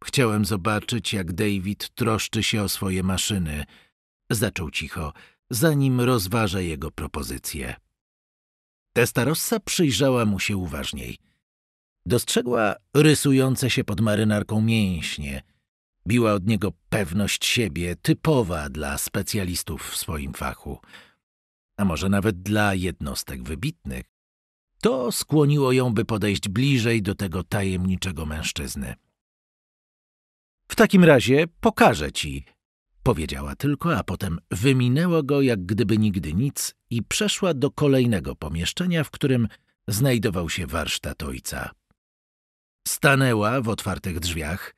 S1: Chciałem zobaczyć, jak David troszczy się o swoje maszyny. Zaczął cicho, zanim rozważę jego propozycję. Testarossa przyjrzała mu się uważniej. Dostrzegła rysujące się pod marynarką mięśnie. Biła od niego pewność siebie, typowa dla specjalistów w swoim fachu, a może nawet dla jednostek wybitnych. To skłoniło ją, by podejść bliżej do tego tajemniczego mężczyzny. W takim razie pokażę ci, powiedziała tylko, a potem wyminęło go jak gdyby nigdy nic i przeszła do kolejnego pomieszczenia, w którym znajdował się warsztat ojca. Stanęła w otwartych drzwiach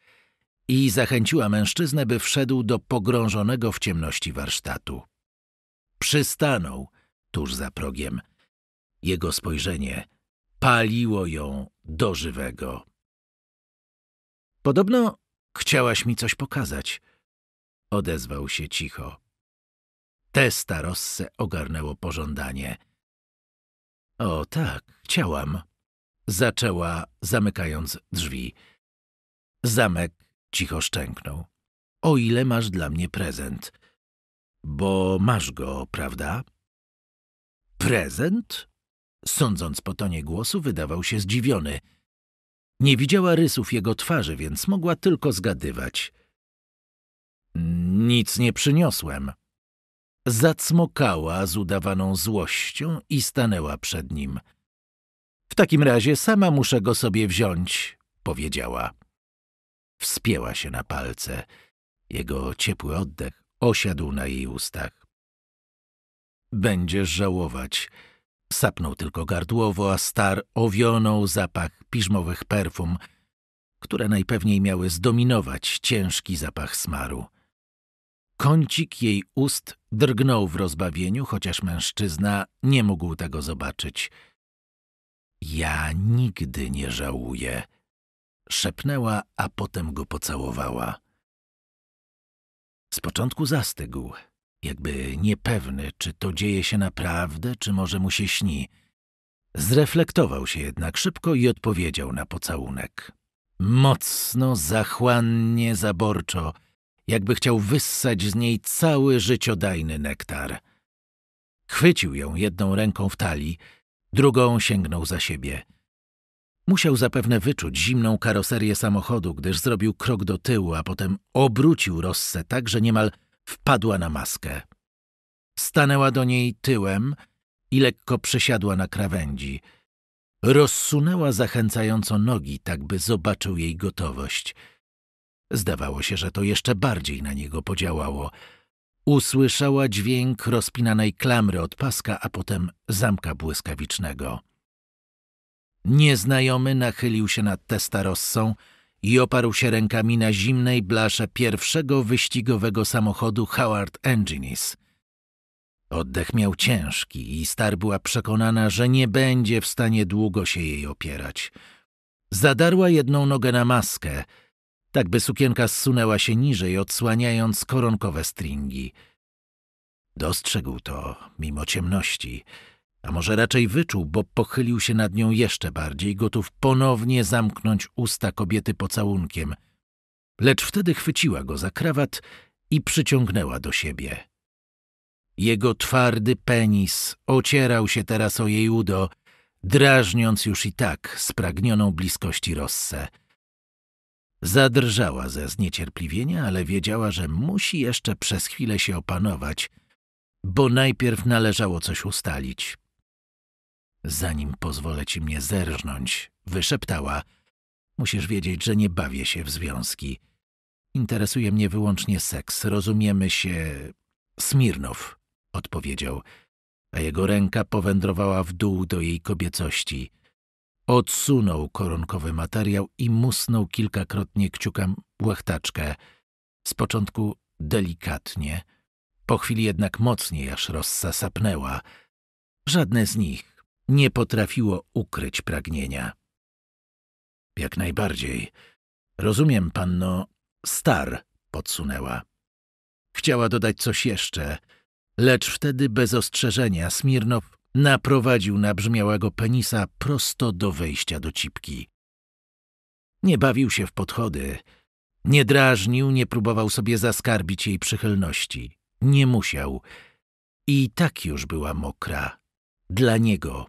S1: i zachęciła mężczyznę, by wszedł do pogrążonego w ciemności warsztatu. Przystanął tuż za progiem. Jego spojrzenie paliło ją do żywego. Podobno Chciałaś mi coś pokazać. Odezwał się cicho. Testa Rosse ogarnęło pożądanie. O tak, chciałam. Zaczęła, zamykając drzwi. Zamek cicho szczęknął. O ile masz dla mnie prezent? Bo masz go, prawda? Prezent? Sądząc po tonie głosu, wydawał się zdziwiony. Nie widziała rysów jego twarzy, więc mogła tylko zgadywać. Nic nie przyniosłem. Zacmokała z udawaną złością i stanęła przed nim. W takim razie sama muszę go sobie wziąć, powiedziała. Wspięła się na palce. Jego ciepły oddech osiadł na jej ustach. Będziesz żałować. Sapnął tylko gardłowo, a star owionął zapach piżmowych perfum, które najpewniej miały zdominować ciężki zapach smaru. Kącik jej ust drgnął w rozbawieniu, chociaż mężczyzna nie mógł tego zobaczyć. Ja nigdy nie żałuję, szepnęła, a potem go pocałowała. Z początku zastygł, jakby niepewny, czy to dzieje się naprawdę, czy może mu się śni. Zreflektował się jednak szybko i odpowiedział na pocałunek. Mocno, zachłannie, zaborczo, jakby chciał wyssać z niej cały życiodajny nektar. Chwycił ją jedną ręką w talii, drugą sięgnął za siebie. Musiał zapewne wyczuć zimną karoserię samochodu, gdyż zrobił krok do tyłu, a potem obrócił Rossę tak, że niemal wpadła na maskę. Stanęła do niej tyłem i lekko przesiadła na krawędzi. Rozsunęła zachęcająco nogi, tak by zobaczył jej gotowość. Zdawało się, że to jeszcze bardziej na niego podziałało. Usłyszała dźwięk rozpinanej klamry od paska, a potem zamka błyskawicznego. Nieznajomy nachylił się nad Testarossą, i oparł się rękami na zimnej blasze pierwszego wyścigowego samochodu Howard Engines. Oddech miał ciężki i Star była przekonana, że nie będzie w stanie długo się jej opierać. Zadarła jedną nogę na maskę, tak by sukienka zsunęła się niżej, odsłaniając koronkowe stringi. Dostrzegł to, mimo ciemności – a może raczej wyczuł, bo pochylił się nad nią jeszcze bardziej, gotów ponownie zamknąć usta kobiety pocałunkiem. Lecz wtedy chwyciła go za krawat i przyciągnęła do siebie. Jego twardy penis ocierał się teraz o jej udo, drażniąc już i tak spragnioną bliskości rosse. Zadrżała ze zniecierpliwienia, ale wiedziała, że musi jeszcze przez chwilę się opanować, bo najpierw należało coś ustalić, zanim pozwolę ci mnie zerżnąć, wyszeptała. Musisz wiedzieć, że nie bawię się w związki. Interesuje mnie wyłącznie seks, rozumiemy się... Smirnow, odpowiedział, a jego ręka powędrowała w dół do jej kobiecości. Odsunął koronkowy materiał i musnął kilkakrotnie kciukam łechtaczkę. Z początku delikatnie, po chwili jednak mocniej, aż rozsasapnęła. Żadne z nich, nie potrafiło ukryć pragnienia. Jak najbardziej. Rozumiem, panno Star podsunęła. Chciała dodać coś jeszcze, lecz wtedy bez ostrzeżenia Smirnow naprowadził nabrzmiałego penisa prosto do wejścia do cipki. Nie bawił się w podchody, nie drażnił, nie próbował sobie zaskarbić jej przychylności. Nie musiał. I tak już była mokra. Dla niego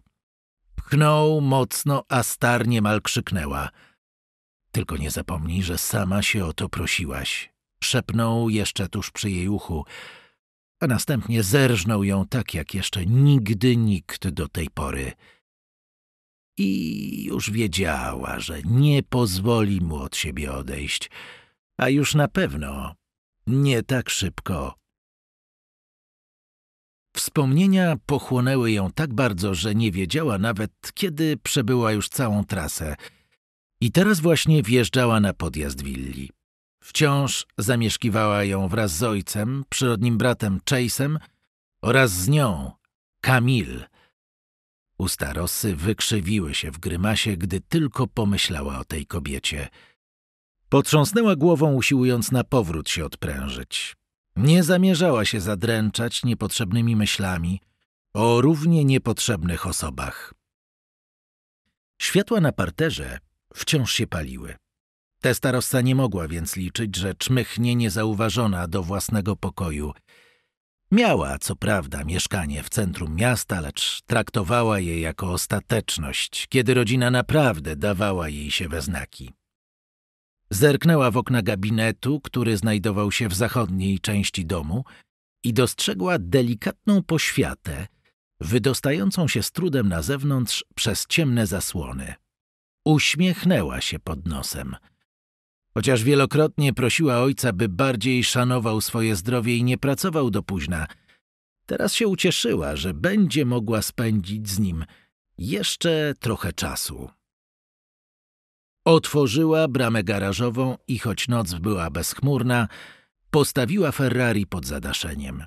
S1: Pchnął mocno, a star niemal krzyknęła. Tylko nie zapomnij, że sama się o to prosiłaś. Szepnął jeszcze tuż przy jej uchu, a następnie zerżnął ją tak, jak jeszcze nigdy nikt do tej pory. I już wiedziała, że nie pozwoli mu od siebie odejść, a już na pewno nie tak szybko Wspomnienia pochłonęły ją tak bardzo, że nie wiedziała nawet, kiedy przebyła już całą trasę. I teraz właśnie wjeżdżała na podjazd willi. Wciąż zamieszkiwała ją wraz z ojcem, przyrodnim bratem Chase'em oraz z nią, Kamil. Usta Rosy wykrzywiły się w grymasie, gdy tylko pomyślała o tej kobiecie. Potrząsnęła głową, usiłując na powrót się odprężyć. Nie zamierzała się zadręczać niepotrzebnymi myślami o równie niepotrzebnych osobach. Światła na parterze wciąż się paliły. Te starosta nie mogła więc liczyć, że czmychnie niezauważona do własnego pokoju. Miała, co prawda, mieszkanie w centrum miasta, lecz traktowała je jako ostateczność, kiedy rodzina naprawdę dawała jej się we znaki. Zerknęła w okna gabinetu, który znajdował się w zachodniej części domu i dostrzegła delikatną poświatę, wydostającą się z trudem na zewnątrz przez ciemne zasłony. Uśmiechnęła się pod nosem. Chociaż wielokrotnie prosiła ojca, by bardziej szanował swoje zdrowie i nie pracował do późna, teraz się ucieszyła, że będzie mogła spędzić z nim jeszcze trochę czasu. Otworzyła bramę garażową i choć noc była bezchmurna, postawiła Ferrari pod zadaszeniem.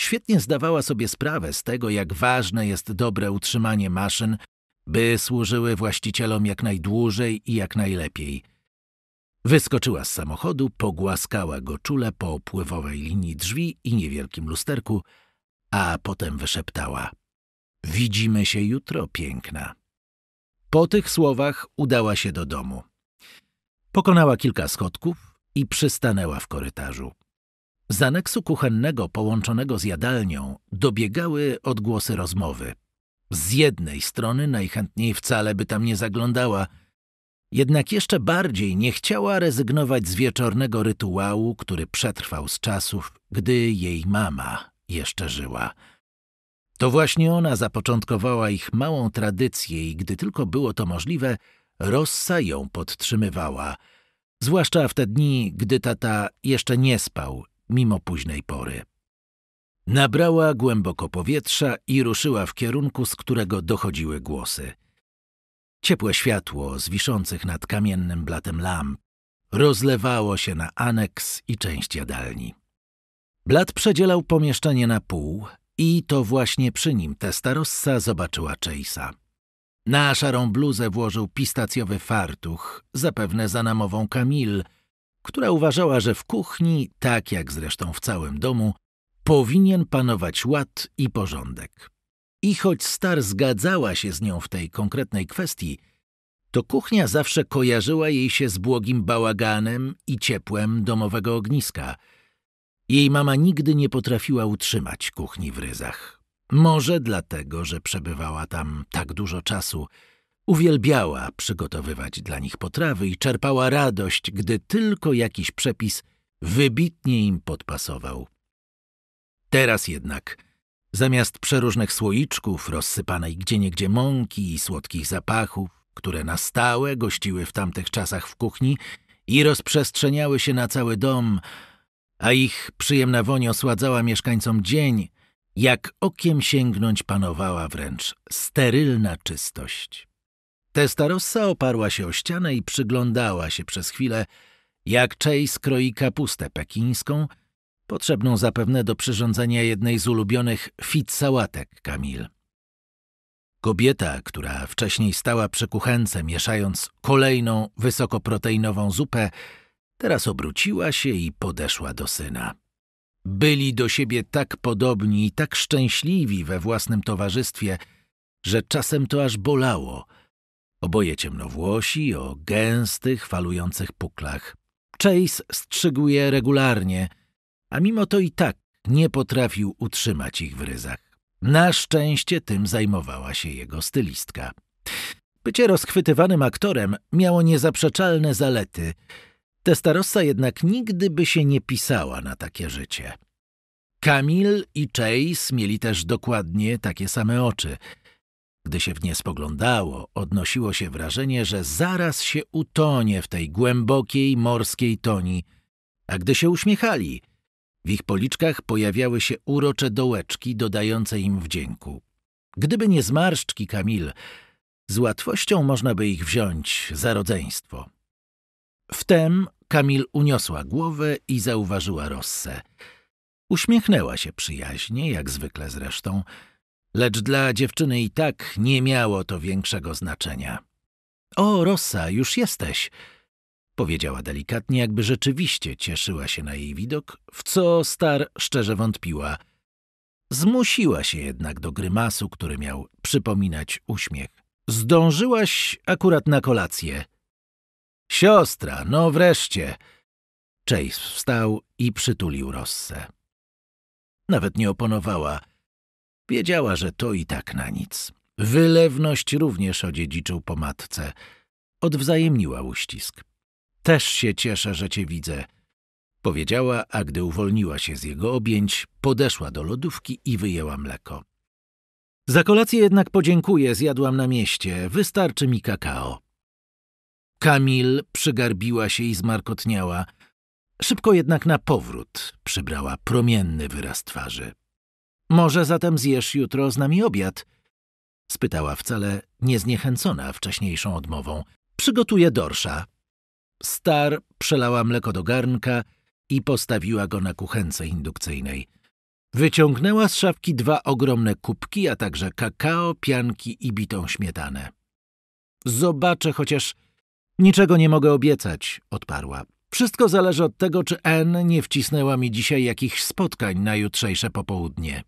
S1: Świetnie zdawała sobie sprawę z tego, jak ważne jest dobre utrzymanie maszyn, by służyły właścicielom jak najdłużej i jak najlepiej. Wyskoczyła z samochodu, pogłaskała go czule po opływowej linii drzwi i niewielkim lusterku, a potem wyszeptała: Widzimy się jutro, piękna. Po tych słowach udała się do domu. Pokonała kilka schodków i przystanęła w korytarzu. Z aneksu kuchennego połączonego z jadalnią dobiegały odgłosy rozmowy. Z jednej strony najchętniej wcale by tam nie zaglądała, jednak jeszcze bardziej nie chciała rezygnować z wieczornego rytuału, który przetrwał z czasów, gdy jej mama jeszcze żyła. To właśnie ona zapoczątkowała ich małą tradycję i gdy tylko było to możliwe, Rossa ją podtrzymywała, zwłaszcza w te dni, gdy tata jeszcze nie spał, mimo późnej pory. Nabrała głęboko powietrza i ruszyła w kierunku, z którego dochodziły głosy. Ciepłe światło z wiszących nad kamiennym blatem lamp rozlewało się na aneks i część jadalni. Blat przedzielał pomieszczenie na pół, i to właśnie przy nim Testarossa zobaczyła Chase'a. Na szarą bluzę włożył pistacjowy fartuch, zapewne za namową Kamil, która uważała, że w kuchni, tak jak zresztą w całym domu, powinien panować ład i porządek. I choć Star zgadzała się z nią w tej konkretnej kwestii, to kuchnia zawsze kojarzyła jej się z błogim bałaganem i ciepłem domowego ogniska – jej mama nigdy nie potrafiła utrzymać kuchni w ryzach. Może dlatego, że przebywała tam tak dużo czasu. Uwielbiała przygotowywać dla nich potrawy i czerpała radość, gdy tylko jakiś przepis wybitnie im podpasował. Teraz jednak, zamiast przeróżnych słoiczków, rozsypanej gdzieniegdzie mąki i słodkich zapachów, które na stałe gościły w tamtych czasach w kuchni i rozprzestrzeniały się na cały dom, a ich przyjemna woń osładzała mieszkańcom dzień, jak okiem sięgnąć panowała wręcz sterylna czystość. Testarossa oparła się o ścianę i przyglądała się przez chwilę, jak Chase skroi kapustę pekińską, potrzebną zapewne do przyrządzenia jednej z ulubionych fit sałatek Kamil. Kobieta, która wcześniej stała przy kuchence, mieszając kolejną wysokoproteinową zupę, Teraz obróciła się i podeszła do syna. Byli do siebie tak podobni i tak szczęśliwi we własnym towarzystwie, że czasem to aż bolało. Oboje ciemnowłosi, o gęstych, falujących puklach. Chase strzygł je regularnie, a mimo to i tak nie potrafił utrzymać ich w ryzach. Na szczęście tym zajmowała się jego stylistka. Bycie rozchwytywanym aktorem miało niezaprzeczalne zalety – Testarossa jednak nigdy by się nie pisała na takie życie. Kamil i Chase mieli też dokładnie takie same oczy. Gdy się w nie spoglądało, odnosiło się wrażenie, że zaraz się utonie w tej głębokiej morskiej toni, a gdy się uśmiechali, w ich policzkach pojawiały się urocze dołeczki dodające im wdzięku. Gdyby nie zmarszczki Kamil, z łatwością można by ich wziąć za rodzeństwo. Wtem Kamil uniosła głowę i zauważyła Rosę. Uśmiechnęła się przyjaźnie, jak zwykle zresztą, lecz dla dziewczyny i tak nie miało to większego znaczenia. O, Rossa, już jesteś! powiedziała delikatnie, jakby rzeczywiście cieszyła się na jej widok, w co Star szczerze wątpiła. Zmusiła się jednak do grymasu, który miał przypominać uśmiech. Zdążyłaś akurat na kolację – Siostra, no wreszcie! Chase wstał i przytulił Rossę. Nawet nie oponowała. Wiedziała, że to i tak na nic. Wylewność również odziedziczył po matce. Odwzajemniła uścisk. Też się cieszę, że cię widzę. Powiedziała, a gdy uwolniła się z jego objęć, podeszła do lodówki i wyjęła mleko. Za kolację jednak podziękuję, zjadłam na mieście. Wystarczy mi kakao. Kamil przygarbiła się i zmarkotniała. Szybko jednak na powrót przybrała promienny wyraz twarzy. Może zatem zjesz jutro z nami obiad? spytała wcale niezniechęcona wcześniejszą odmową. Przygotuję dorsza. Star przelała mleko do garnka i postawiła go na kuchence indukcyjnej. Wyciągnęła z szafki dwa ogromne kubki, a także kakao, pianki i bitą śmietanę. Zobaczę chociaż, Niczego nie mogę obiecać, odparła. Wszystko zależy od tego, czy N nie wcisnęła mi dzisiaj jakichś spotkań na jutrzejsze popołudnie.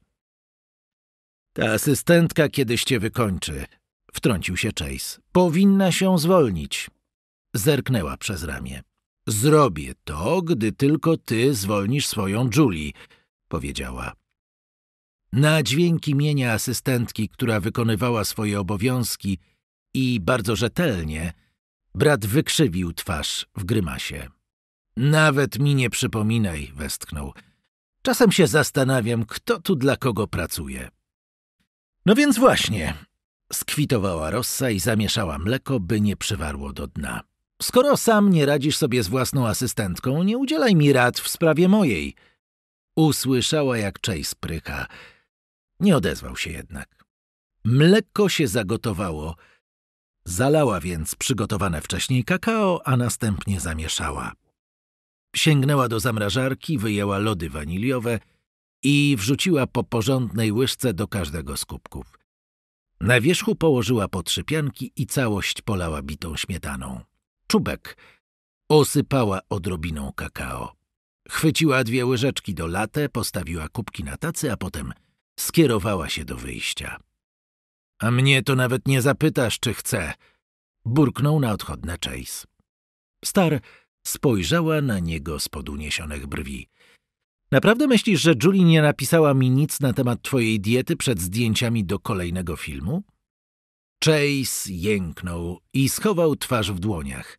S1: Ta asystentka kiedyś cię wykończy, wtrącił się Chase. Powinna się zwolnić. Zerknęła przez ramię. Zrobię to, gdy tylko ty zwolnisz swoją Julie, powiedziała. Na dźwięk imienia asystentki, która wykonywała swoje obowiązki i bardzo rzetelnie, Brat wykrzywił twarz w grymasie. Nawet mi nie przypominaj, westchnął. Czasem się zastanawiam, kto tu dla kogo pracuje. No więc właśnie, skwitowała Rossa i zamieszała mleko, by nie przywarło do dna. Skoro sam nie radzisz sobie z własną asystentką, nie udzielaj mi rad w sprawie mojej. Usłyszała, jak czej sprycha. Nie odezwał się jednak. Mleko się zagotowało. Zalała więc przygotowane wcześniej kakao, a następnie zamieszała. Sięgnęła do zamrażarki, wyjęła lody waniliowe i wrzuciła po porządnej łyżce do każdego z kubków. Na wierzchu położyła po trzy pianki i całość polała bitą śmietaną. Czubek osypała odrobiną kakao. Chwyciła dwie łyżeczki do latę, postawiła kubki na tacy, a potem skierowała się do wyjścia. A mnie to nawet nie zapytasz, czy chcę. Burknął na odchodne Chase. Star spojrzała na niego spod uniesionych brwi. Naprawdę myślisz, że Julie nie napisała mi nic na temat twojej diety przed zdjęciami do kolejnego filmu? Chase jęknął i schował twarz w dłoniach.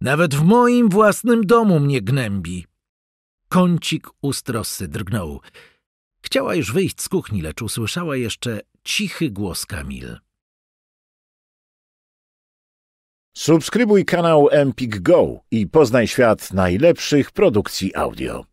S1: Nawet w moim własnym domu mnie gnębi. Kącik ust drgnął. Chciała już wyjść z kuchni, lecz usłyszała jeszcze cichy głos Kamil. Subskrybuj kanał Empik Go i poznaj świat najlepszych produkcji audio.